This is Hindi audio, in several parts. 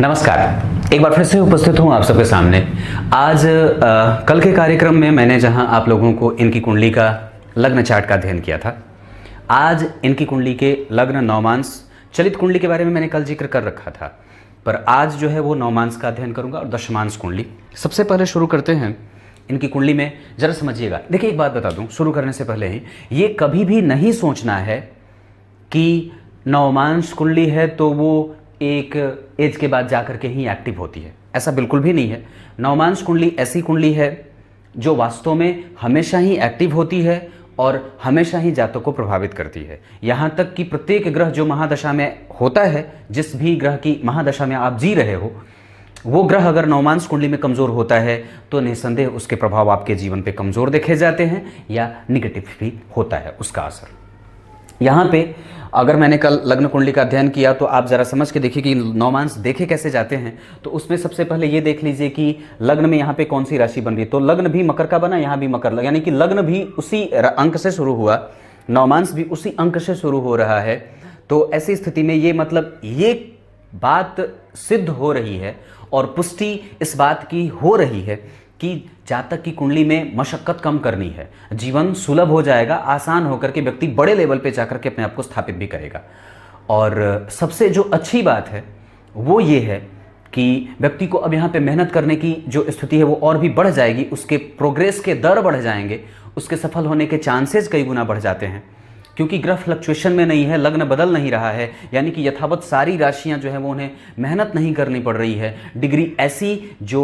नमस्कार एक बार फिर से उपस्थित हूँ आप सबके सामने आज आ, कल के कार्यक्रम में मैंने जहाँ आप लोगों को इनकी कुंडली का लग्न चार्ट का अध्ययन किया था आज इनकी कुंडली के लग्न नौमांस चलित कुंडली के बारे में मैंने कल जिक्र कर रखा था पर आज जो है वो नौमांस का अध्ययन करूँगा और दशमांश कुंडली सबसे पहले शुरू करते हैं इनकी कुंडली में ज़रा समझिएगा देखिए एक बात बता दूँ शुरू करने से पहले ही ये कभी भी नहीं सोचना है कि नवमांश कुंडली है तो वो एक एज के बाद जा कर के ही एक्टिव होती है ऐसा बिल्कुल भी नहीं है नवमांश कुंडली ऐसी कुंडली है जो वास्तव में हमेशा ही एक्टिव होती है और हमेशा ही जातक को प्रभावित करती है यहाँ तक कि प्रत्येक ग्रह जो महादशा में होता है जिस भी ग्रह की महादशा में आप जी रहे हो वो ग्रह अगर नवमांस कुंडली में कमज़ोर होता है तो निसंदेह उसके प्रभाव आपके जीवन पे कमज़ोर देखे जाते हैं या निगेटिव भी होता है उसका असर यहाँ पे अगर मैंने कल लग्न कुंडली का अध्ययन किया तो आप ज़रा समझ के देखिए कि नौमांस देखे कैसे जाते हैं तो उसमें सबसे पहले ये देख लीजिए कि लग्न में यहाँ पे कौन सी राशि बन रही है तो लग्न भी मकर का बना यहाँ भी मकर लगा यानी कि लग्न भी उसी अंक से शुरू हुआ नौमांस भी उसी अंक से शुरू हो रहा है तो ऐसी स्थिति में ये मतलब ये बात सिद्ध हो रही है और पुष्टि इस बात की हो रही है कि जातक की कुंडली में मशक्क़त कम करनी है जीवन सुलभ हो जाएगा आसान होकर के व्यक्ति बड़े लेवल पे जाकर के अपने आप को स्थापित भी करेगा और सबसे जो अच्छी बात है वो ये है कि व्यक्ति को अब यहाँ पे मेहनत करने की जो स्थिति है वो और भी बढ़ जाएगी उसके प्रोग्रेस के दर बढ़ जाएंगे उसके सफल होने के चांसेस कई गुना बढ़ जाते हैं क्योंकि ग्रह फ्लक्चुएशन में नहीं है लग्न बदल नहीं रहा है यानी कि यथावत सारी राशियां जो है वो उन्हें मेहनत नहीं करनी पड़ रही है डिग्री ऐसी जो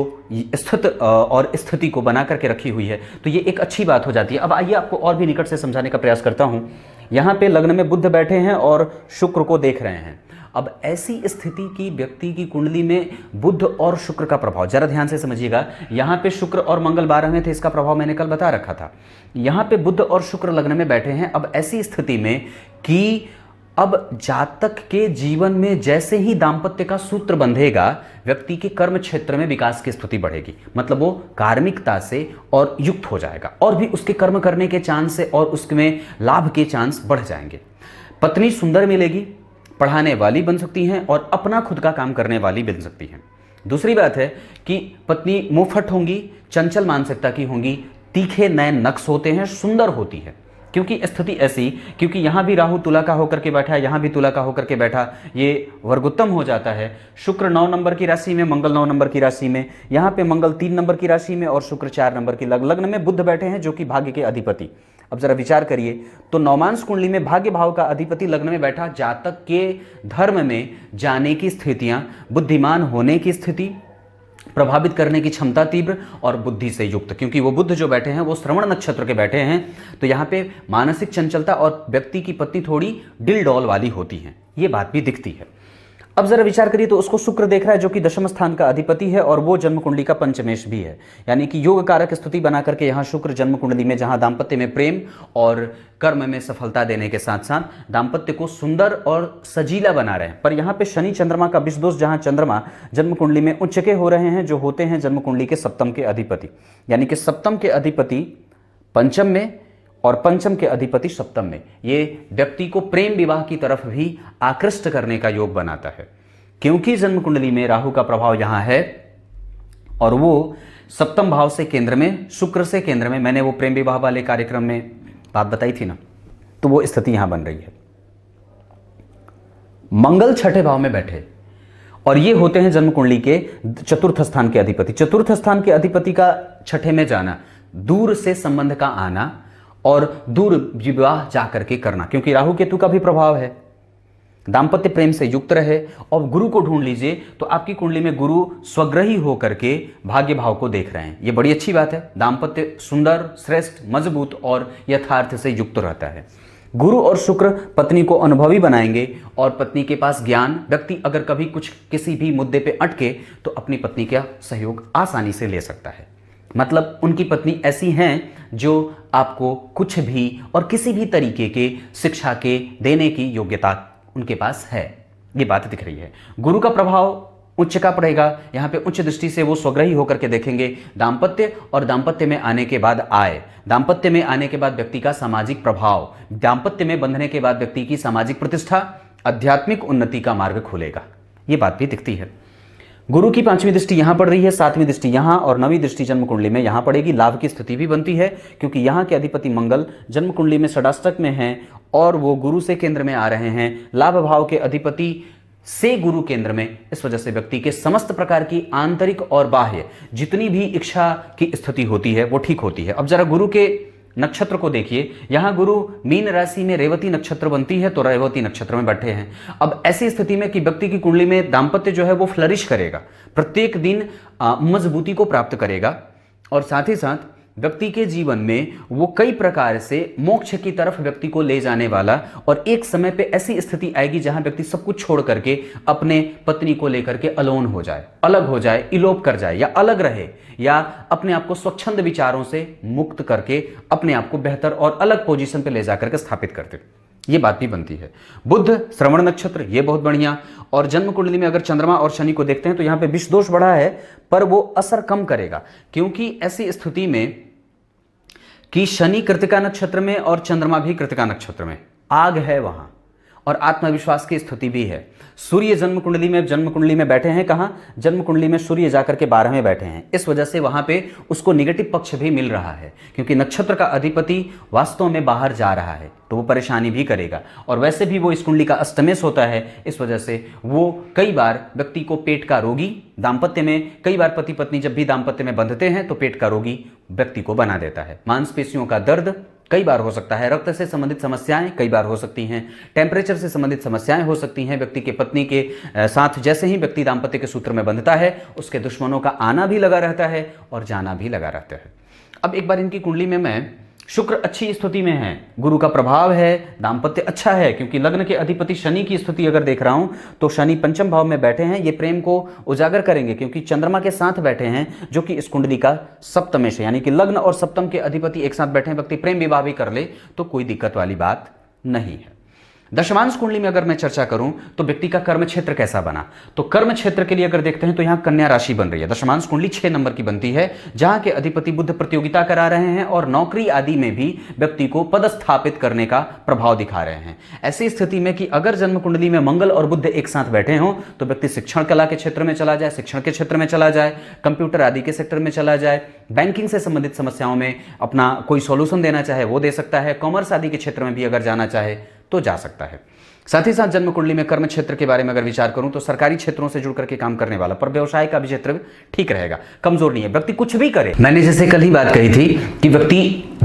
स्थित और स्थिति को बना करके रखी हुई है तो ये एक अच्छी बात हो जाती है अब आइए आपको और भी निकट से समझाने का प्रयास करता हूँ यहाँ पे लग्न में बुद्ध बैठे हैं और शुक्र को देख रहे हैं अब ऐसी स्थिति की व्यक्ति की कुंडली में बुद्ध और शुक्र का प्रभाव जरा ध्यान से समझिएगा यहाँ पे शुक्र और मंगल बारह में थे इसका प्रभाव मैंने कल बता रखा था यहाँ पे बुद्ध और शुक्र लग्न में बैठे हैं अब ऐसी स्थिति में कि अब जातक के जीवन में जैसे ही दाम्पत्य का सूत्र बंधेगा व्यक्ति के कर्म क्षेत्र में विकास की स्थिति बढ़ेगी मतलब वो कार्मिकता से और युक्त हो जाएगा और भी उसके कर्म करने के चांस से और उसमें लाभ के चांस बढ़ जाएंगे पत्नी सुंदर मिलेगी पढ़ाने वाली बन सकती हैं और अपना खुद का काम करने वाली बन सकती हैं दूसरी बात है कि पत्नी मुफट होंगी चंचल मानसिकता की होंगी तीखे नए नक्श होते हैं सुंदर होती है क्योंकि स्थिति ऐसी क्योंकि यहाँ भी राहु तुला का होकर के बैठा है यहाँ भी तुला का होकर के बैठा ये वर्गोत्तम हो जाता है शुक्र नौ नंबर की राशि में मंगल नौ नंबर की राशि में यहाँ पे मंगल तीन नंबर की राशि में और शुक्र चार नंबर की लग्न में बुद्ध बैठे हैं जो कि भाग्य के अधिपति अब जरा विचार करिए तो नौमांस कुंडली में भाग्य भाव का अधिपति लग्न में बैठा जातक के धर्म में जाने की स्थितियां बुद्धिमान होने की स्थिति प्रभावित करने की क्षमता तीव्र और बुद्धि से युक्त क्योंकि वो बुद्ध जो बैठे हैं वो श्रवण नक्षत्र के बैठे हैं तो यहाँ पे मानसिक चंचलता और व्यक्ति की पत्नी थोड़ी डिल डॉल वाली होती है ये बात भी दिखती है अब जरा विचार करिए तो उसको शुक्र देख रहा है जो कि दशम स्थान का अधिपति है और वो जन्म कुंडली का पंचमेश भी है यानी कि योग कारक स्तुति बना करके यहाँ शुक्र जन्म कुंडली में जहाँ दाम्पत्य में प्रेम और कर्म में सफलता देने के साथ साथ दाम्पत्य को सुंदर और सजीला बना रहे हैं पर यहाँ पे शनि चंद्रमा का विषदोष जहाँ चंद्रमा जन्म कुंडली में उच्च के हो रहे हैं जो होते हैं जन्म कुंडली के सप्तम के अधिपति यानी कि सप्तम के अधिपति पंचम में और पंचम के अधिपति सप्तम में ये व्यक्ति को प्रेम विवाह की तरफ भी आकृष्ट करने का योग बनाता है क्योंकि जन्म कुंडली में राहु का प्रभाव यहां है और वो सप्तम भाव से केंद्र में शुक्र से केंद्र में मैंने वो प्रेम विवाह वाले कार्यक्रम में बात बताई थी ना तो वो स्थिति यहां बन रही है मंगल छठे भाव में बैठे और ये होते हैं जन्म कुंडली के चतुर्थ स्थान के अधिपति चतुर्थ स्थान के अधिपति का छठे में जाना दूर से संबंध का आना और दूर विवाह जा करके करना क्योंकि राहु केतु का भी प्रभाव है दाम्पत्य प्रेम से युक्त रहे और गुरु को ढूंढ लीजिए तो आपकी कुंडली में गुरु स्वग्रही होकर के भाग्य भाव को देख रहे हैं ये बड़ी अच्छी बात है दाम्पत्य सुंदर श्रेष्ठ मजबूत और यथार्थ से युक्त रहता है गुरु और शुक्र पत्नी को अनुभवी बनाएंगे और पत्नी के पास ज्ञान व्यक्ति अगर कभी कुछ किसी भी मुद्दे पे अटके तो अपनी पत्नी का सहयोग आसानी से ले सकता है मतलब उनकी पत्नी ऐसी हैं जो आपको कुछ भी और किसी भी तरीके के शिक्षा के देने की योग्यता उनके पास है ये बात दिख रही है गुरु का प्रभाव उच्च का पड़ेगा यहाँ पे उच्च दृष्टि से वो स्वग्रही होकर के देखेंगे दाम्पत्य और दाम्पत्य में आने के बाद आय दाम्पत्य में आने के बाद व्यक्ति का सामाजिक प्रभाव दाम्पत्य में बंधने के बाद व्यक्ति की सामाजिक प्रतिष्ठा आध्यात्मिक उन्नति का मार्ग खुलेगा ये बात भी दिखती है गुरु की पांचवी दृष्टि यहाँ पड़ रही है सातवीं दृष्टि यहाँ और नवी दृष्टि जन्म कुंडली में यहाँ पड़ेगी लाभ की स्थिति भी बनती है क्योंकि यहाँ के अधिपति मंगल जन्म कुंडली में षडाष्टक में हैं और वो गुरु से केंद्र में आ रहे हैं लाभ भाव के अधिपति से गुरु केंद्र में इस वजह से व्यक्ति के समस्त प्रकार की आंतरिक और बाह्य जितनी भी इच्छा की स्थिति होती है वो ठीक होती है अब जरा गुरु के नक्षत्र को देखिए यहां गुरु मीन राशि में रेवती नक्षत्र बनती है तो रेवती नक्षत्र में बैठे हैं अब ऐसी स्थिति में कि व्यक्ति की कुंडली में दाम्पत्य जो है वो फ्लरिश करेगा प्रत्येक दिन मजबूती को प्राप्त करेगा और साथ ही साथ व्यक्ति के जीवन में वो कई प्रकार से मोक्ष की तरफ व्यक्ति को ले जाने वाला और एक समय पे ऐसी स्थिति आएगी जहां व्यक्ति सब कुछ छोड़ करके अपने पत्नी को लेकर के अलोन हो जाए अलग हो जाए इलोप कर जाए या अलग रहे या अपने आप को स्वच्छंद विचारों से मुक्त करके अपने आप को बेहतर और अलग पोजिशन पर ले जाकर के स्थापित करते ये बात भी बनती है बुद्ध श्रवण नक्षत्र ये बहुत बढ़िया और जन्म कुंडली में अगर चंद्रमा और शनि को देखते हैं तो यहां पे विष दोष बढ़ा है पर वो असर कम करेगा क्योंकि ऐसी स्थिति में कि शनि कृतिका नक्षत्र में और चंद्रमा भी कृतिका नक्षत्र में आग है वहां और आत्मविश्वास की स्थिति भी है सूर्य जन्म कुंडली में जन्म कुंडली में बैठे हैं कहाँ जन्म कुंडली में सूर्य जाकर के बारह में बैठे हैं इस वजह से वहाँ पे उसको निगेटिव पक्ष भी मिल रहा है क्योंकि नक्षत्र का अधिपति वास्तव में बाहर जा रहा है तो वो परेशानी भी करेगा और वैसे भी वो इस कुंडली का अस्तमेश होता है इस वजह से वो कई बार व्यक्ति को पेट का रोगी दाम्पत्य में कई बार पति पत्नी जब भी दाम्पत्य में बंधते हैं तो पेट का रोगी व्यक्ति को बना देता है मांसपेशियों का दर्द कई बार हो सकता है रक्त से संबंधित समस्याएं कई बार हो सकती हैं टेम्परेचर से संबंधित समस्याएं हो सकती हैं व्यक्ति के पत्नी के साथ जैसे ही व्यक्ति दाम्पत्य के सूत्र में बंधता है उसके दुश्मनों का आना भी लगा रहता है और जाना भी लगा रहता है अब एक बार इनकी कुंडली में मैं शुक्र अच्छी स्थिति में है गुरु का प्रभाव है दाम्पत्य अच्छा है क्योंकि लग्न के अधिपति शनि की स्थिति अगर देख रहा हूं तो शनि पंचम भाव में बैठे हैं ये प्रेम को उजागर करेंगे क्योंकि चंद्रमा के साथ बैठे हैं जो कि इस कुंडली का सप्तमेश है यानी कि लग्न और सप्तम के अधिपति एक साथ बैठे हैं व्यक्ति प्रेम विवाह भी कर ले तो कोई दिक्कत वाली बात नहीं है दशमांश कुंडली में अगर मैं चर्चा करूं तो व्यक्ति का कर्म क्षेत्र कैसा बना तो कर्म क्षेत्र के लिए अगर देखते हैं तो यहां कन्या राशि बन रही है दशमांश कुंडली छह नंबर की बनती है जहां के अधिपति बुद्ध प्रतियोगिता करा रहे हैं और नौकरी आदि में भी व्यक्ति को पदस्थापित करने का प्रभाव दिखा रहे हैं ऐसी स्थिति में कि अगर जन्म कुंडली में मंगल और बुद्ध एक साथ बैठे हों तो व्यक्ति शिक्षण कला के क्षेत्र में चला जाए शिक्षण के क्षेत्र में चला जाए कंप्यूटर आदि के सेक्टर में चला जाए बैंकिंग से संबंधित समस्याओं में अपना कोई सोल्यूशन देना चाहे वो दे सकता है कॉमर्स आदि के क्षेत्र में भी अगर जाना चाहे तो जा सकता है साथ ही साथ जन्म कुंडली में कर्म क्षेत्र के बारे में अगर विचार करूं तो सरकारी क्षेत्रों से जुड़ करके काम करने वाला पर व्यवसाय का भी क्षेत्र ठीक रहेगा कमजोर नहीं है व्यक्ति कुछ भी करे मैंने जैसे कल ही बात कही थी कि व्यक्ति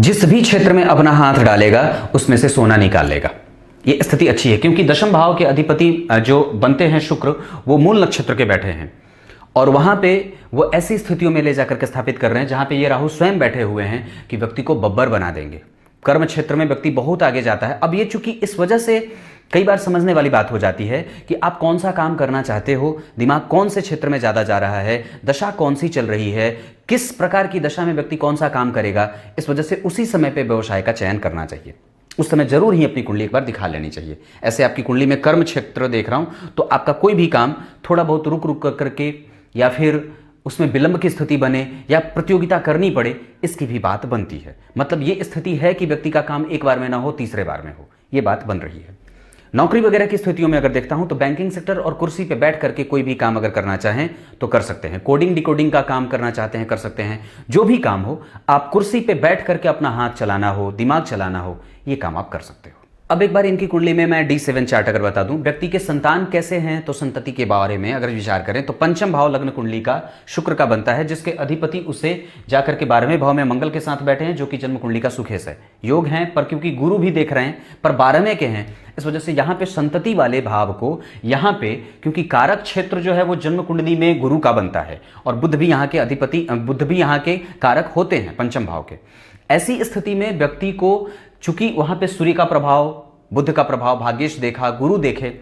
जिस भी क्षेत्र में अपना हाथ डालेगा उसमें से सोना निकाल लेगा ये स्थिति अच्छी है क्योंकि दशम भाव के अधिपति जो बनते हैं शुक्र वो मूल नक्षत्र के बैठे हैं और वहां पे वो ऐसी स्थितियों में ले जाकर के स्थापित कर रहे हैं जहां पे ये राहु स्वयं बैठे हुए हैं कि व्यक्ति को बब्बर बना देंगे कर्म क्षेत्र में व्यक्ति बहुत आगे जाता है अब ये चूंकि इस वजह से कई बार समझने वाली बात हो जाती है कि आप कौन सा काम करना चाहते हो दिमाग कौन से क्षेत्र में ज़्यादा जा रहा है दशा कौन सी चल रही है किस प्रकार की दशा में व्यक्ति कौन सा काम करेगा इस वजह से उसी समय पर व्यवसाय का चयन करना चाहिए उस समय जरूर ही अपनी कुंडली एक बार दिखा लेनी चाहिए ऐसे आपकी कुंडली में कर्म क्षेत्र देख रहा हूँ तो आपका कोई भी काम थोड़ा बहुत रुक रुक करके या फिर उसमें विलंब की स्थिति बने या प्रतियोगिता करनी पड़े इसकी भी बात बनती है मतलब ये स्थिति है कि व्यक्ति का काम एक बार में ना हो तीसरे बार में हो ये बात बन रही है नौकरी वगैरह की स्थितियों में अगर देखता हूं तो बैंकिंग सेक्टर और कुर्सी पे बैठ करके कोई भी काम अगर करना चाहें तो कर सकते हैं कोडिंग डिकोडिंग का काम करना चाहते हैं कर सकते हैं जो भी काम हो आप कुर्सी पे बैठ करके अपना हाथ चलाना हो दिमाग चलाना हो ये काम आप कर सकते हो अब एक बार इनकी कुंडली में मैं डी सेवन चार्ट अगर बता दूं व्यक्ति के संतान कैसे हैं तो संतति के बारे में अगर विचार करें तो पंचम भाव लग्न कुंडली का शुक्र का बनता है जिसके अधिपति उसे जाकर के बारहवें भाव में मंगल के साथ बैठे हैं जो कि जन्म कुंडली का सुखेश है योग हैं पर क्योंकि गुरु भी देख रहे हैं पर बारहवें के हैं इस वजह से यहाँ पे संतति वाले भाव को यहाँ पे क्योंकि कारक क्षेत्र जो है वो जन्म कुंडली में गुरु का बनता है और बुद्ध भी यहाँ के अधिपति बुद्ध भी यहाँ के कारक होते हैं पंचम भाव के ऐसी स्थिति में व्यक्ति को चूंकि वहां पे सूर्य का प्रभाव बुद्ध का प्रभाव भाग्यश देखा गुरु देखे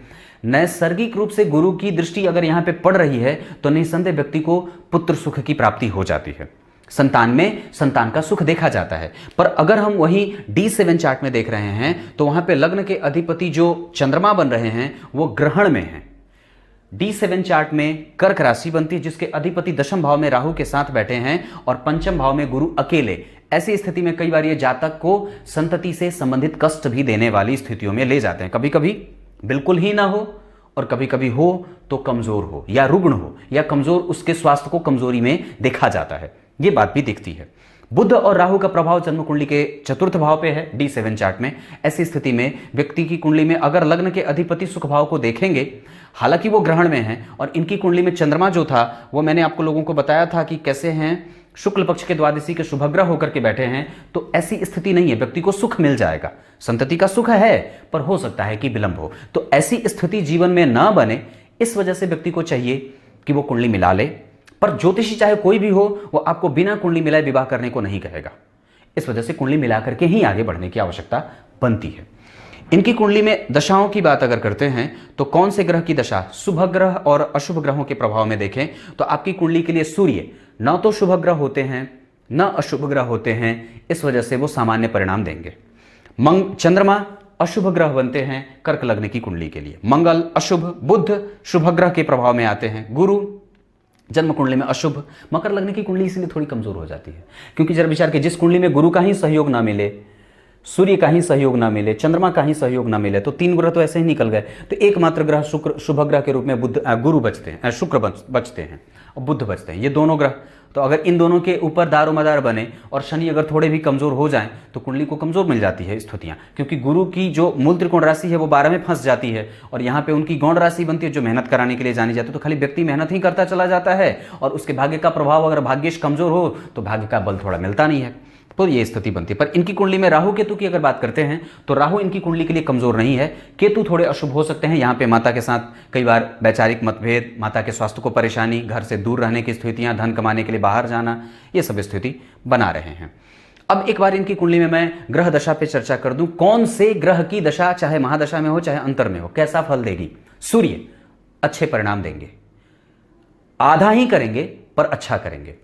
नैसर्गिक रूप से गुरु की दृष्टि अगर यहाँ पे पड़ रही है तो निसंदेह व्यक्ति को पुत्र सुख की प्राप्ति हो जाती है संतान में संतान का सुख देखा जाता है पर अगर हम वही डी सेवन चार्ट में देख रहे हैं तो वहां पे लग्न के अधिपति जो चंद्रमा बन रहे हैं वो ग्रहण में हैं डी सेवन चार्ट में कर्क राशि बनती है जिसके अधिपति दशम भाव में राहु के साथ बैठे हैं और पंचम भाव में गुरु अकेले ऐसी स्थिति में कई बार ये जातक को संतति से संबंधित कष्ट भी देने वाली स्थितियों में ले जाते हैं कभी कभी बिल्कुल ही ना हो और कभी कभी हो तो कमजोर हो या रुग्ण हो या कमजोर उसके स्वास्थ्य को कमजोरी में देखा जाता है ये बात भी दिखती है बुद्ध और राहु का प्रभाव जन्म कुंडली के चतुर्थ भाव पे है डी सेवन चार्ट में ऐसी स्थिति में व्यक्ति की कुंडली में अगर लग्न के अधिपति सुख भाव को देखेंगे हालांकि वो ग्रहण में हैं और इनकी कुंडली में चंद्रमा जो था वो मैंने आपको लोगों को बताया था कि कैसे हैं शुक्ल पक्ष के द्वादशी के शुभग्रह होकर के बैठे हैं तो ऐसी स्थिति नहीं है व्यक्ति को सुख मिल जाएगा संतति का सुख है पर हो सकता है कि विलंब हो तो ऐसी स्थिति जीवन में ना बने इस वजह से व्यक्ति को चाहिए कि वो कुंडली मिला ले पर ज्योतिषी चाहे कोई भी हो वो आपको बिना कुंडली मिलाए विवाह करने को नहीं कहेगा इस वजह से कुंडली मिला करके ही आगे बढ़ने की आवश्यकता बनती है इनकी कुंडली में दशाओं की बात अगर करते हैं तो कौन से ग्रह की दशा शुभ ग्रह और अशुभ ग्रहों के प्रभाव में देखें तो आपकी कुंडली के लिए सूर्य न तो शुभ ग्रह होते हैं न अशुभ ग्रह होते हैं इस वजह से वो सामान्य परिणाम देंगे मंग चंद्रमा अशुभ ग्रह बनते हैं कर्क लग्न की कुंडली के लिए मंगल अशुभ बुद्ध शुभ ग्रह के प्रभाव में आते हैं गुरु जन्म कुंडली में अशुभ मकर लग्न की कुंडली इसलिए थोड़ी कमजोर हो जाती है क्योंकि जरा विचार के जिस कुंडली में गुरु का ही सहयोग ना मिले सूर्य का ही सहयोग ना मिले चंद्रमा का ही सहयोग ना मिले तो तीन ग्रह तो ऐसे ही निकल गए तो एकमात्र ग्रह शुक्र शुभ ग्रह के रूप में बुद्ध गुरु बचते हैं शुक्र बचते हैं और बुद्ध बचते हैं ये दोनों ग्रह तो अगर इन दोनों के ऊपर दारो मदार बने और शनि अगर थोड़े भी कमज़ोर हो जाए तो कुंडली को कमज़ोर मिल जाती है स्थितियाँ क्योंकि गुरु की जो मूल त्रिकोण राशि है वो बारह में फंस जाती है और यहाँ पे उनकी गौण राशि बनती है जो मेहनत कराने के लिए जानी जाती है तो खाली व्यक्ति मेहनत ही करता चला जाता है और उसके भाग्य का प्रभाव अगर भाग्यश कमज़ोर हो तो भाग्य का बल थोड़ा मिलता नहीं है तो ये स्थिति बनती है पर इनकी कुंडली में राहु केतु की अगर बात करते हैं तो राहु इनकी कुंडली के लिए कमजोर नहीं है केतु थोड़े अशुभ हो सकते हैं यहाँ पे माता के साथ कई बार वैचारिक मतभेद माता के स्वास्थ्य को परेशानी घर से दूर रहने की स्थितियाँ धन कमाने के लिए बाहर जाना ये सब स्थिति बना रहे हैं अब एक बार इनकी कुंडली में मैं ग्रह दशा पे चर्चा कर दूं कौन से ग्रह की दशा चाहे महादशा में हो चाहे अंतर में हो कैसा फल देगी सूर्य अच्छे परिणाम देंगे आधा ही करेंगे पर अच्छा करेंगे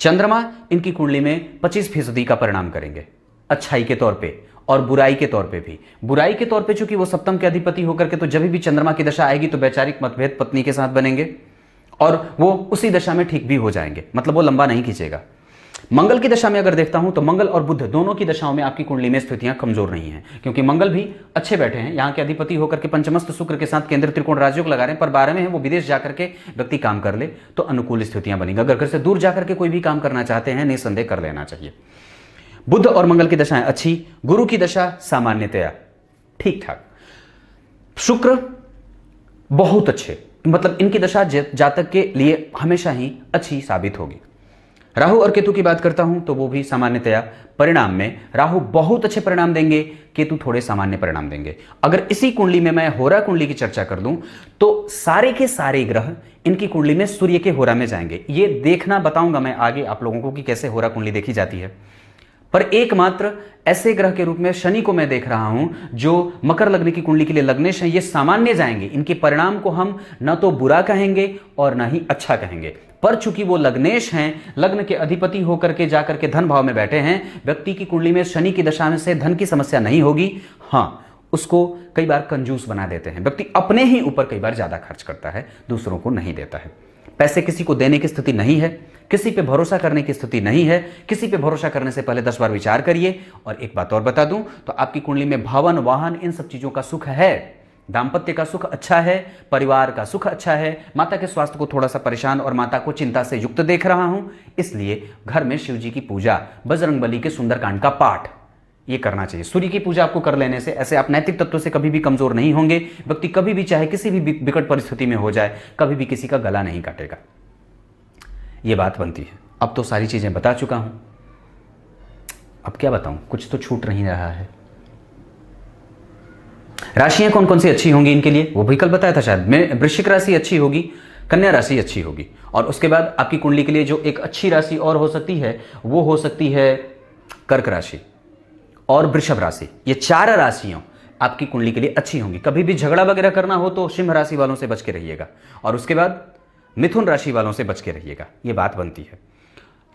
चंद्रमा इनकी कुंडली में 25 फीसदी का परिणाम करेंगे अच्छाई के तौर पे और बुराई के तौर पे भी बुराई के तौर पे चूंकि वो सप्तम के अधिपति होकर के तो जब भी चंद्रमा की दशा आएगी तो वैचारिक मतभेद पत्नी के साथ बनेंगे और वो उसी दशा में ठीक भी हो जाएंगे मतलब वो लंबा नहीं खींचेगा मंगल की दशा में अगर देखता हूं तो मंगल और बुद्ध दोनों की दशाओं में आपकी कुंडली में स्थितियां कमजोर नहीं है क्योंकि मंगल भी अच्छे बैठे हैं यहां के अधिपति होकर के पंचमस्त शुक्र के साथ केंद्र त्रिकोण राज्यों को लगा रहे हैं पर बारह में है वो विदेश जाकर के व्यक्ति काम कर ले तो अनुकूल स्थितियां बनेंगी अगर घर से दूर जाकर के कोई भी काम करना चाहते हैं निसंदेह कर लेना चाहिए बुद्ध और मंगल की दशाएं अच्छी गुरु की दशा सामान्यतया ठीक ठाक शुक्र बहुत अच्छे मतलब इनकी दशा जातक के लिए हमेशा ही अच्छी साबित होगी राहु और केतु की बात करता हूं तो वो भी सामान्यतया परिणाम में राहु बहुत अच्छे परिणाम देंगे केतु थोड़े सामान्य परिणाम देंगे अगर इसी कुंडली में मैं होरा कुंडली की चर्चा कर दूं तो सारे के सारे ग्रह इनकी कुंडली में सूर्य के होरा में जाएंगे ये देखना बताऊंगा मैं आगे आप लोगों को कि कैसे होरा कुंडली देखी जाती है पर एकमात्र ऐसे ग्रह के रूप में शनि को मैं देख रहा हूं जो मकर लग्न की कुंडली के लिए लग्नेश हैं ये सामान्य जाएंगे इनके परिणाम को हम न तो बुरा कहेंगे और ना ही अच्छा कहेंगे पर चूंकि वो लग्नेश हैं लग्न के अधिपति होकर के जाकर के धन भाव में बैठे हैं व्यक्ति की कुंडली में शनि की दशा में से धन की समस्या नहीं होगी हाँ उसको कई बार कंजूस बना देते हैं व्यक्ति अपने ही ऊपर कई बार ज़्यादा खर्च करता है दूसरों को नहीं देता है पैसे किसी को देने की स्थिति नहीं है किसी पे भरोसा करने की स्थिति नहीं है किसी पे भरोसा करने से पहले दस बार विचार करिए और एक बात और बता दूं तो आपकी कुंडली में भवन वाहन इन सब चीज़ों का सुख है दाम्पत्य का सुख अच्छा है परिवार का सुख अच्छा है माता के स्वास्थ्य को थोड़ा सा परेशान और माता को चिंता से युक्त देख रहा हूं इसलिए घर में शिव जी की पूजा बजरंग बली के सुंदरकांड का पाठ ये करना चाहिए सूर्य की पूजा आपको कर लेने से ऐसे आप नैतिक तत्व से कभी भी कमजोर नहीं होंगे व्यक्ति कभी भी चाहे किसी भी विकट परिस्थिति में हो जाए कभी भी किसी का गला नहीं काटेगा ये बात बनती है अब तो सारी चीज़ें बता चुका हूं अब क्या बताऊं कुछ तो छूट नहीं रहा है राशियां कौन कौन सी अच्छी होंगी इनके लिए वो भी कल बताया था शायद वृश्चिक राशि अच्छी होगी कन्या राशि अच्छी होगी और उसके बाद आपकी कुंडली के लिए जो एक अच्छी राशि और हो सकती है वो हो सकती है कर्क राशि और वृषभ राशि ये चार राशियों आपकी कुंडली के लिए अच्छी होंगी कभी भी झगड़ा वगैरह करना हो तो सिंह राशि वालों से बच के रहिएगा और उसके बाद मिथुन राशि वालों से बच के रहिएगा ये बात बनती है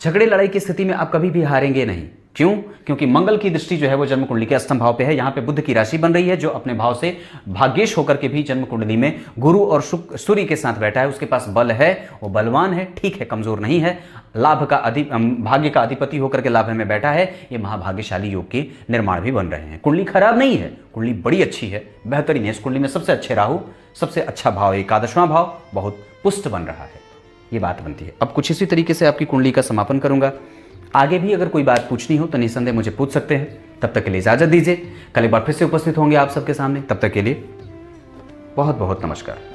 झगड़े लड़ाई की स्थिति में आप कभी भी हारेंगे नहीं क्यों क्योंकि मंगल की दृष्टि जो है वो जन्म कुंडली के अष्टम भाव पे है यहां पे बुद्ध की राशि बन रही है जो अपने भाव से भाग्यश होकर के भी जन्म कुंडली में गुरु और सूर्य के साथ बैठा है उसके पास बल है वो बलवान है ठीक है कमजोर नहीं है लाभ का अधि भाग्य का अधिपति होकर के लाभ में बैठा है ये महाभाग्यशाली योग के निर्माण भी बन रहे हैं कुंडली खराब नहीं है कुंडली बड़ी अच्छी है बेहतरीन है इस कुंडली में सबसे अच्छे राहु सबसे अच्छा भाव एकादशवा भाव बहुत पुष्ट बन रहा है ये बात बनती है अब कुछ इसी तरीके से आपकी कुंडली का समापन करूंगा आगे भी अगर कोई बात पूछनी हो तो निसंदेह मुझे पूछ सकते हैं तब तक के लिए इजाज़त दीजिए कल एक बार फिर से उपस्थित होंगे आप सबके सामने तब तक के लिए बहुत बहुत नमस्कार